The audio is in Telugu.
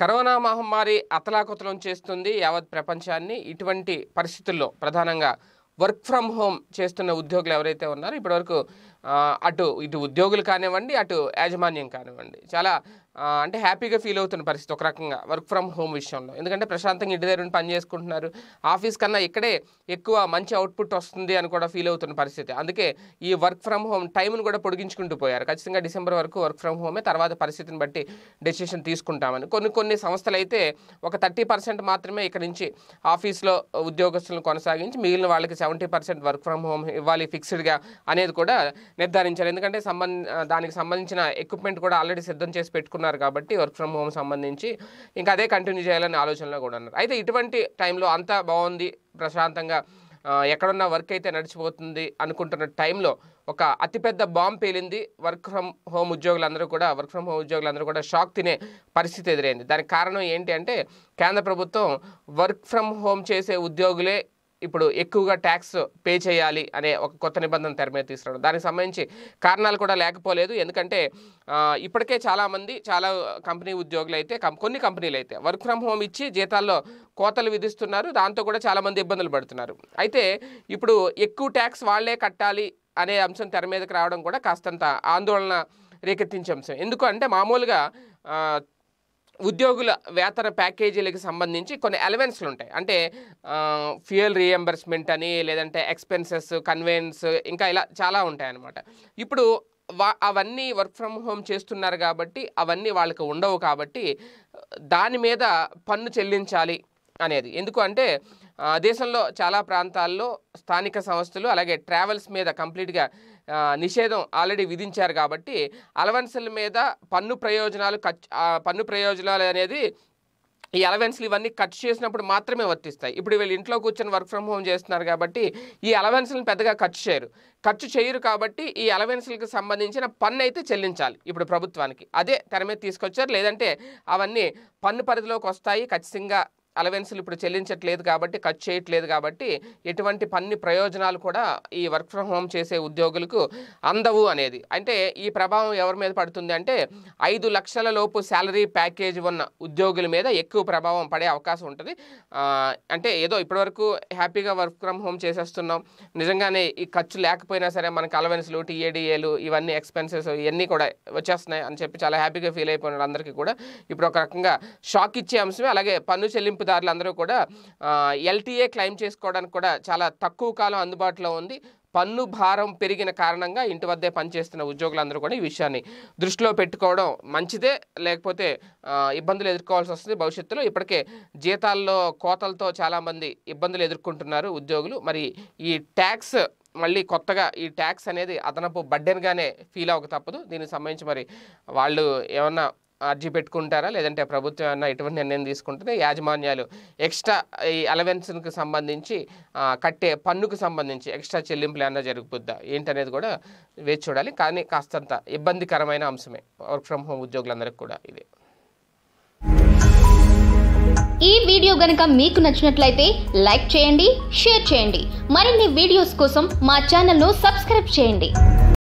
కరోనా మహమ్మారి అతలాకుతలం చేస్తుంది యావత్ ప్రపంచాన్ని ఇటువంటి పరిస్థితుల్లో ప్రధానంగా వర్క్ ఫ్రమ్ హోమ్ చేస్తున్న ఉద్యోగులు ఎవరైతే ఉన్నారో ఇప్పటివరకు అటు ఇటు ఉద్యోగులు కానివ్వండి అటు యాజమాన్యం కానివ్వండి చాలా అంటే హ్యాపీగా ఫీల్ అవుతున్న పరిస్థితి ఒక రకంగా వర్క్ ఫ్రమ్ హోమ్ విషయంలో ఎందుకంటే ప్రశాంతంగా ఇంటి దగ్గర పని చేసుకుంటున్నారు ఆఫీస్ కన్నా ఇక్కడే ఎక్కువ మంచి అవుట్పుట్ వస్తుంది అని కూడా ఫీల్ అవుతున్న పరిస్థితి అందుకే ఈ వర్క్ ఫ్రమ్ హోమ్ టైంను కూడా పొడిగించుకుంటూ పోయారు ఖచ్చితంగా డిసెంబర్ వరకు వర్క్ ఫ్రమ్ హోమే తర్వాత పరిస్థితిని బట్టి డెసిషన్ తీసుకుంటామని కొన్ని కొన్ని సంస్థలు అయితే ఒక థర్టీ పర్సెంట్ మాత్రమే ఇక్కడ నుంచి ఆఫీస్లో ఉద్యోగస్తులను కొనసాగించి మిగిలిన వాళ్ళకి seventy percent work from home ఇవ్వాలి ఫిక్స్డ్గా అనేది కూడా నిర్ధారించారు ఎందుకంటే సంబంధ దానికి సంబంధించిన ఎక్విప్మెంట్ కూడా ఆల్రెడీ సిద్ధం చేసి పెట్టుకున్నారు కాబట్టి వర్క్ ఫ్రమ్ హోమ్ సంబంధించి ఇంకా అదే కంటిన్యూ చేయాలని ఆలోచనలో కూడా ఉన్నారు అయితే ఇటువంటి టైంలో అంతా బాగుంది ప్రశాంతంగా ఎక్కడున్న వర్క్ అయితే నడిచిపోతుంది అనుకుంటున్న టైంలో ఒక అతిపెద్ద బాంబ్ పేలింది వర్క్ ఫ్రమ్ హోమ్ ఉద్యోగులందరూ కూడా వర్క్ ఫ్రమ్ హోమ్ ఉద్యోగులందరూ కూడా షాక్ తినే పరిస్థితి ఎదురైంది దానికి కారణం ఏంటి అంటే కేంద్ర ప్రభుత్వం వర్క్ ఫ్రమ్ హోమ్ చేసే ఉద్యోగులే ఇప్పుడు ఎక్కువగా ట్యాక్స్ పే చేయాలి అనే ఒక కొత్త నిబంధన తెర మీద తీసుకురావడం దానికి సంబంధించి కారణాలు కూడా లేకపోలేదు ఎందుకంటే ఇప్పటికే చాలామంది చాలా కంపెనీ ఉద్యోగులు అయితే కొన్ని కంపెనీలు అయితే వర్క్ ఫ్రమ్ హోమ్ ఇచ్చి జీతాల్లో కోతలు విధిస్తున్నారు దాంతో కూడా చాలామంది ఇబ్బందులు పడుతున్నారు అయితే ఇప్పుడు ఎక్కువ ట్యాక్స్ వాళ్లే కట్టాలి అనే అంశం తెర మీదకి రావడం కూడా కాస్తంత ఆందోళన రేకెత్తించే అంశం ఎందుకు అంటే మామూలుగా ఉద్యోగుల వేతన ప్యాకేజీలకు సంబంధించి కొన్ని అలవెన్స్లు ఉంటాయి అంటే ఫ్యూయల్ రీఎంబర్స్మెంట్ అని లేదంటే ఎక్స్పెన్సెస్ కన్వెన్స్ ఇంకా ఇలా చాలా ఉంటాయి అన్నమాట ఇప్పుడు వా అవన్నీ వర్క్ ఫ్రమ్ హోమ్ చేస్తున్నారు కాబట్టి అవన్నీ వాళ్ళకి ఉండవు కాబట్టి దాని మీద పన్ను చెల్లించాలి అనేది ఎందుకు అంటే దేశంలో చాలా ప్రాంతాల్లో స్థానిక సంస్థలు అలాగే ట్రావెల్స్ మీద కంప్లీట్గా నిషేధం ఆల్రెడీ విధించారు కాబట్టి అలవెన్సుల మీద పన్ను ప్రయోజనాలు ఖర్చు పన్ను ప్రయోజనాలు అనేది ఈ అలవెన్స్లు ఇవన్నీ కట్ చేసినప్పుడు మాత్రమే వర్తిస్తాయి ఇప్పుడు వీళ్ళు ఇంట్లో కూర్చొని వర్క్ ఫ్రమ్ హోమ్ చేస్తున్నారు కాబట్టి ఈ అలవెన్స్లను పెద్దగా ఖర్చు చేయరు ఖర్చు చేయరు కాబట్టి ఈ అలవెన్స్లకు సంబంధించిన పన్ను అయితే చెల్లించాలి ఇప్పుడు ప్రభుత్వానికి అదే తెర మీద తీసుకొచ్చారు లేదంటే అవన్నీ పన్ను పరిధిలోకి వస్తాయి ఖచ్చితంగా అలవెన్సులు ఇప్పుడు చెల్లించట్లేదు కాబట్టి ఖర్చు చేయట్లేదు కాబట్టి ఎటువంటి పన్ని ప్రయోజనాలు కూడా ఈ వర్క్ ఫ్రమ్ హోమ్ చేసే ఉద్యోగులకు అందవు అనేది అంటే ఈ ప్రభావం ఎవరి మీద పడుతుంది అంటే ఐదు లక్షల లోపు శాలరీ ప్యాకేజ్ ఉన్న ఉద్యోగుల మీద ఎక్కువ ప్రభావం పడే అవకాశం ఉంటుంది అంటే ఏదో ఇప్పటివరకు హ్యాపీగా వర్క్ ఫ్రమ్ హోమ్ చేసేస్తున్నాం నిజంగానే ఈ ఖర్చు లేకపోయినా సరే మనకు అలవెన్సులు టీఏడిఏలు ఇవన్నీ ఎక్స్పెన్సెస్ ఇవన్నీ కూడా వచ్చేస్తున్నాయి అని చెప్పి చాలా హ్యాపీగా ఫీల్ అయిపోయిన అందరికీ కూడా ఇప్పుడు ఒక రకంగా షాక్ ఇచ్చే అంశమే అలాగే పన్ను చెల్లింపు అందరూ కూడా ఎల్టీఏ క్లెయిమ్ చేసుకోవడానికి కూడా చాలా తక్కువ కాలం అందుబాటులో ఉంది పన్ను భారం పెరిగిన కారణంగా ఇంటి వద్దే పనిచేస్తున్న ఉద్యోగులందరూ కూడా ఈ విషయాన్ని దృష్టిలో పెట్టుకోవడం మంచిదే లేకపోతే ఇబ్బందులు ఎదుర్కోవాల్సి వస్తుంది భవిష్యత్తులో ఇప్పటికే జీతాల్లో కోతలతో చాలామంది ఇబ్బందులు ఎదుర్కొంటున్నారు ఉద్యోగులు మరి ఈ ట్యాక్స్ మళ్ళీ కొత్తగా ఈ ట్యాక్స్ అనేది అదనపు బడ్డెన్గానే ఫీల్ అవ్వక తప్పదు దీనికి సంబంధించి మరి వాళ్ళు ఏమన్నా అర్జీ పెట్టుకుంటారా లేదంటే ప్రభుత్వం అన్న ఎటువంటి నిర్ణయం తీసుకుంటుంది యాజమాన్యాలు ఎక్స్ట్రా ఈ అలవెన్స్కి సంబంధించి కట్టే పన్నుకు సంబంధించి ఎక్స్ట్రా చెల్లింపులు ఏమన్నా జరుగుతుందా ఏంటనేది కూడా వేచి చూడాలి కానీ కాస్తంత ఇబ్బందికరమైన అంశమే వర్క్ ఫ్రమ్ హోమ్ ఉద్యోగులందరికీ కూడా ఇది ఈ వీడియో గనక మీకు నచ్చినట్లయితే లైక్ చేయండి షేర్ చేయండి మరిన్ని వీడియోస్ కోసం మా ఛానల్ను సబ్స్క్రైబ్ చేయండి